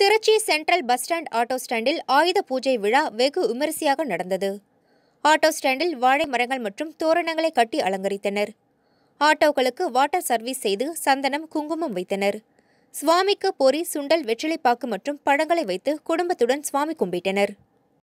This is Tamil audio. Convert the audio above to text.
Trichy central bus stand auto ஸ்டாண்டில் ஆயுத பூஜை விழா வெகு விமரிசையாக நடந்தது ஆட்டோ ஸ்டாண்டில் வாழை மரங்கள் மற்றும் தோரணங்களை கட்டி அலங்கரித்தனர் ஆட்டோக்களுக்கு வாட்டர் சர்வீஸ் செய்து சந்தனம் குங்குமம் வைத்தனர் சுவாமிக்கு பொறி சுண்டல் வெற்றிலைப்பாக்கு மற்றும் பழங்களை வைத்து குடும்பத்துடன் சுவாமி கும்பிட்டனர்